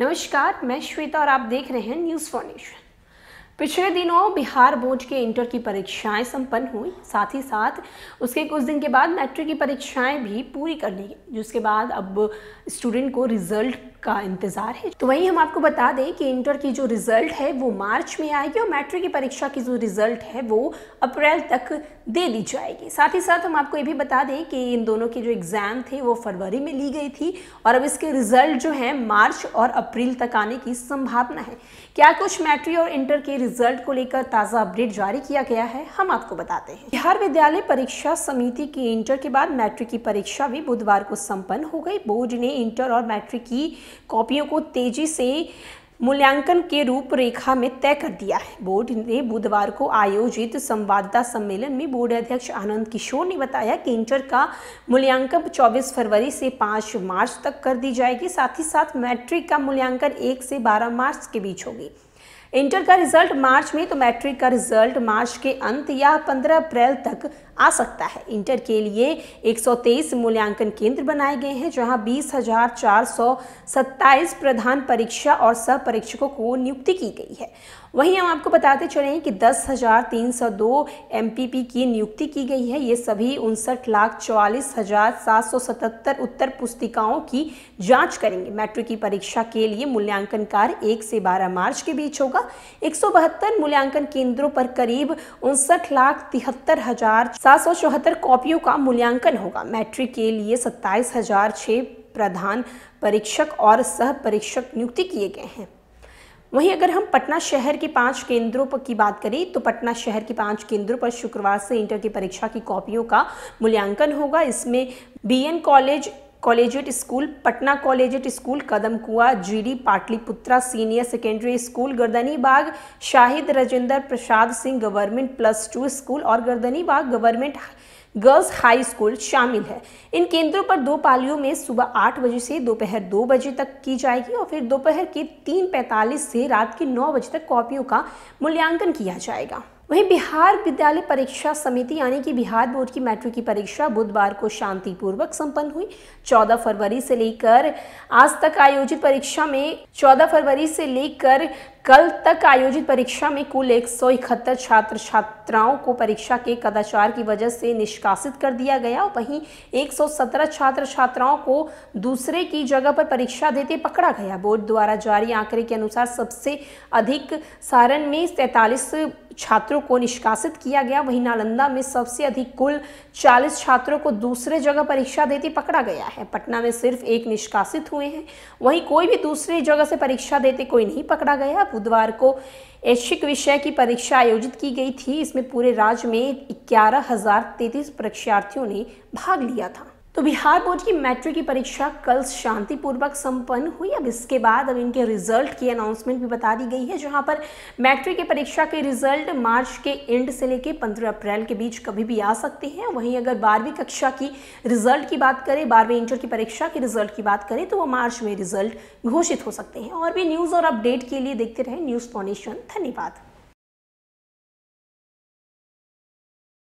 नमस्कार मैं श्वेता और आप देख रहे हैं न्यूज़ फॉर नेशन पिछले दिनों बिहार बोर्ड के इंटर की परीक्षाएं संपन्न हुई साथ ही साथ उसके कुछ दिन के बाद मैट्रिक की परीक्षाएं भी पूरी कर ली गई जिसके बाद अब स्टूडेंट को रिजल्ट का इंतज़ार है तो वहीं हम आपको बता दें कि इंटर की जो रिज़ल्ट है वो मार्च में आएगी और मैट्रिक की परीक्षा की जो रिज़ल्ट है वो अप्रैल तक दे दी जाएगी साथ ही साथ हम आपको ये भी बता दें कि इन दोनों के जो एग्ज़ाम थे वो फरवरी में ली गई थी और अब इसके रिज़ल्ट जो हैं मार्च और अप्रैल तक आने की संभावना है क्या कुछ मैट्रिक और इंटर के रिजल्ट को लेकर ताज़ा अपडेट जारी किया गया है हम आपको बताते हैं बिहार विद्यालय परीक्षा समिति की इंटर के बाद मैट्रिक की परीक्षा भी बुधवार को संपन्न हो गई बोर्ड ने इंटर और मैट्रिक की कॉपियों को तेजी से मूल्यांकन के रूपरेखा में तय कर दिया है बोर्ड ने बुधवार को आयोजित संवाददाता सम्मेलन में बोर्ड अध्यक्ष आनंद किशोर ने बताया कि इंटर का मूल्यांकन 24 फरवरी से 5 मार्च तक कर दी जाएगी साथ ही साथ मैट्रिक का मूल्यांकन 1 से 12 मार्च के बीच होगी इंटर का रिजल्ट मार्च में तो मैट्रिक का रिजल्ट मार्च के अंत या 15 अप्रैल तक आ सकता है इंटर के लिए 123 मूल्यांकन केंद्र बनाए गए हैं जहां 20,427 प्रधान परीक्षा और सह परीक्षकों को नियुक्ति की गई है वहीं हम आपको बताते चले कि 10,302 एमपीपी की नियुक्ति की गई है ये सभी उनसठ लाख चौवालीस हजार सात सौ सतहत्तर उत्तर पुस्तिकाओं की जांच करेंगे मैट्रिक की परीक्षा के लिए मूल्यांकन कार्य 1 से 12 मार्च के बीच होगा एक मूल्यांकन केंद्रों पर करीब उनसठ लाख तिहत्तर हजार सात कॉपियों का मूल्यांकन होगा मैट्रिक के लिए सत्ताईस हजार प्रधान परीक्षक और सह परीक्षक नियुक्ति किए गए हैं वहीं अगर हम पटना शहर के पांच केंद्रों पर की बात करें तो पटना शहर के पांच केंद्रों पर शुक्रवार से इंटर की परीक्षा की कॉपियों का मूल्यांकन होगा इसमें BN college collegiate school Patna collegiate school Kadam Kuan GD Pataliputra senior secondary school Gardani Bagh Shaheed Rajendra Prasad Singh government plus two school और Gardani Bagh government girls high school शामिल है इन केंद्रों पर दो पालियों में सुबह आठ बजे से दोपहर दो बजे तक की जाएगी और फिर दोपहर के तीन पैंतालीस से रात के नौ बजे तक कॉपियों का मूल्यांकन किया जाएगा वहीं बिहार विद्यालय परीक्षा समिति यानी कि बिहार बोर्ड की मैट्रिक की परीक्षा बुधवार को शांतिपूर्वक संपन्न हुई 14 फरवरी से लेकर आज तक आयोजित परीक्षा में 14 फरवरी से लेकर कल तक आयोजित परीक्षा में कुल एक छात्र छात्राओं को परीक्षा के कदाचार की वजह से निष्कासित कर दिया गया वहीं 117 छात्र छात्राओं को दूसरे की जगह पर परीक्षा देते पकड़ा गया बोर्ड द्वारा जारी आंकड़े के अनुसार सबसे अधिक सारण में तैतालीस छात्रों को निष्कासित किया गया वहीं नालंदा में सबसे अधिक कुल 40 छात्रों को दूसरे जगह परीक्षा देते पकड़ा गया है पटना में सिर्फ एक निष्कासित हुए हैं वहीं कोई भी दूसरी जगह से परीक्षा देते कोई नहीं पकड़ा गया बुधवार को ऐच्छिक विषय की परीक्षा आयोजित की गई थी इसमें पूरे राज्य में ग्यारह परीक्षार्थियों ने भाग लिया था तो बिहार बोर्ड की मैट्रिक की परीक्षा कल शांतिपूर्वक संपन्न हुई अब इसके बाद अब इनके रिजल्ट की अनाउंसमेंट भी बता दी गई है जहां पर मैट्रिक की परीक्षा के रिजल्ट मार्च के एंड से लेकर पंद्रह अप्रैल के बीच कभी भी आ सकते हैं वहीं अगर बारहवीं कक्षा की रिजल्ट की बात करें बारहवीं इंटर की परीक्षा के रिजल्ट की बात करें तो वो मार्च में रिजल्ट घोषित हो सकते हैं और भी न्यूज़ और अपडेट के लिए देखते रहें न्यूज़ फॉर्नेशन धन्यवाद